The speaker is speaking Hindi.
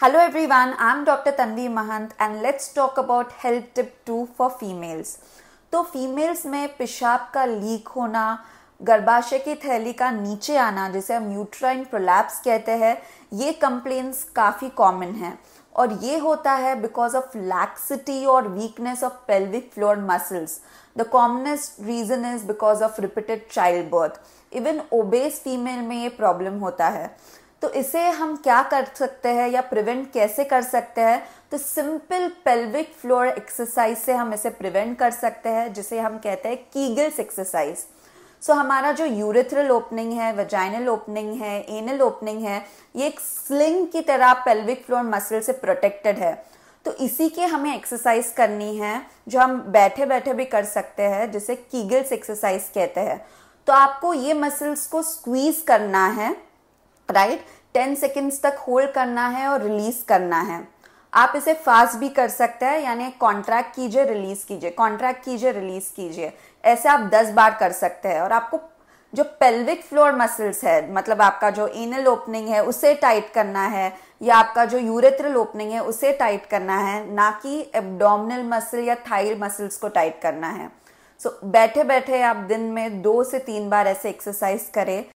Hello everyone, I'm Dr. Tanvi Mahant and let's talk about health tip 2 for females. तो फीमेल्स में पेशाब का लीक होना गर्भाशय की थैली का नीचे आना जिसे हम यूट्राइन प्रोलैप्स कहते हैं ये कंप्लेंट्स काफ़ी कॉमन है और ये होता है बिकॉज ऑफ लैक्सिटी और weakness of pelvic floor muscles the commonest reason is because of repeated child birth even obese female में ये प्रॉब्लम होता है तो इसे हम क्या कर सकते हैं या प्रिवेंट कैसे कर सकते हैं तो सिंपल पेल्विक फ्लोर एक्सरसाइज से हम इसे प्रिवेंट कर सकते हैं जिसे हम कहते हैं कीगल्स एक्सरसाइज सो हमारा जो यूरिथ्रल ओपनिंग है वजाइनल ओपनिंग है एनल ओपनिंग है ये एक स्लिंग की तरह पेल्विक फ्लोर मसल से प्रोटेक्टेड है तो इसी के हमें एक्सरसाइज करनी है जो हम बैठे बैठे भी कर सकते हैं जिसे कीगल्स एक्सरसाइज कहते हैं तो आपको ये मसल्स को स्क्वीज करना है राइट टेन सेकेंड्स तक होल्ड करना है और रिलीज करना है आप इसे फास्ट भी कर सकते हैं यानी कॉन्ट्रैक्ट कीजिए रिलीज कीजिए कॉन्ट्रैक्ट कीजिए रिलीज कीजिए ऐसे आप दस बार कर सकते हैं और आपको जो पेल्विक फ्लोर मसल्स है मतलब आपका जो एनल ओपनिंग है उसे टाइट करना है या आपका जो यूरेथ्रल ओपनिंग है उसे टाइट करना है ना कि एब्डोमिनल मसल या थाइल मसल्स को टाइट करना है सो so, बैठे बैठे आप दिन में दो से तीन बार ऐसे एक्सरसाइज करें